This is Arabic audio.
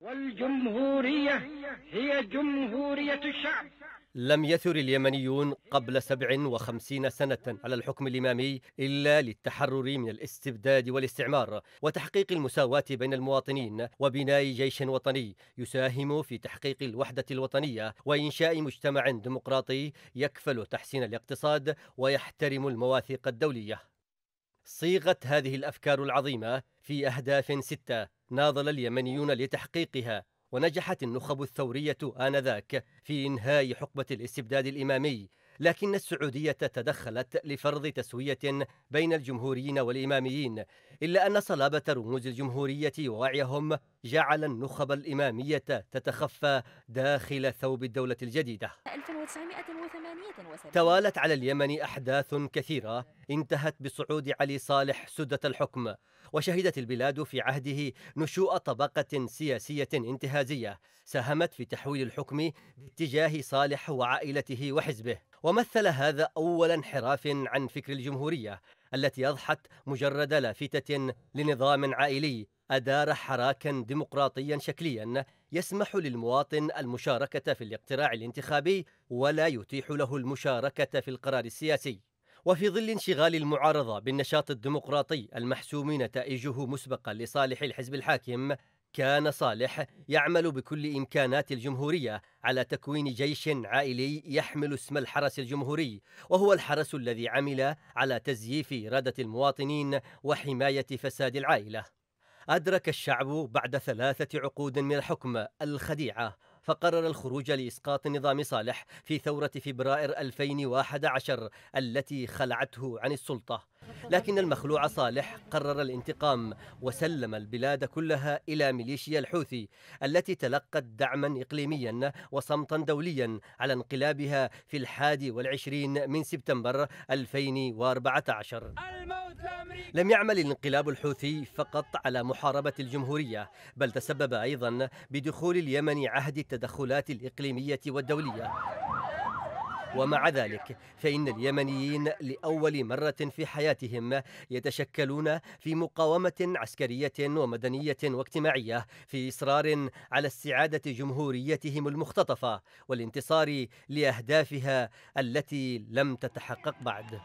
والجمهورية هي جمهورية الشعب لم يثر اليمنيون قبل 57 سنة على الحكم الإمامي إلا للتحرر من الاستبداد والاستعمار وتحقيق المساواة بين المواطنين وبناء جيش وطني يساهم في تحقيق الوحدة الوطنية وإنشاء مجتمع ديمقراطي يكفل تحسين الاقتصاد ويحترم المواثيق الدولية صيغت هذه الأفكار العظيمة في أهداف ستة ناضل اليمنيون لتحقيقها ونجحت النخب الثورية آنذاك في إنهاء حقبة الاستبداد الإمامي لكن السعودية تدخلت لفرض تسوية بين الجمهوريين والإماميين إلا أن صلابة رموز الجمهورية ووعيهم جعل النخب الإمامية تتخفى داخل ثوب الدولة الجديدة 1988 توالت على اليمن أحداث كثيرة انتهت بصعود علي صالح سدة الحكم وشهدت البلاد في عهده نشوء طبقة سياسية انتهازية ساهمت في تحويل الحكم باتجاه صالح وعائلته وحزبه ومثل هذا أول انحراف عن فكر الجمهورية التي أضحت مجرد لافتة لنظام عائلي أدار حراكا ديمقراطيا شكليا يسمح للمواطن المشاركة في الاقتراع الانتخابي ولا يتيح له المشاركة في القرار السياسي وفي ظل انشغال المعارضة بالنشاط الديمقراطي المحسوم نتائجه مسبقا لصالح الحزب الحاكم كان صالح يعمل بكل إمكانات الجمهورية على تكوين جيش عائلي يحمل اسم الحرس الجمهوري وهو الحرس الذي عمل على تزييف إرادة المواطنين وحماية فساد العائلة أدرك الشعب بعد ثلاثة عقود من الحكم الخديعة فقرر الخروج لإسقاط نظام صالح في ثورة فبراير 2011 التي خلعته عن السلطة لكن المخلوع صالح قرر الانتقام وسلم البلاد كلها إلى ميليشيا الحوثي التي تلقت دعما إقليميا وصمتا دوليا على انقلابها في الحادي والعشرين من سبتمبر 2014 لم يعمل الانقلاب الحوثي فقط على محاربة الجمهورية بل تسبب أيضا بدخول اليمن عهد التدخلات الإقليمية والدولية ومع ذلك فإن اليمنيين لأول مرة في حياتهم يتشكلون في مقاومة عسكرية ومدنية واجتماعية في إصرار على استعادة جمهوريتهم المختطفة والانتصار لأهدافها التي لم تتحقق بعد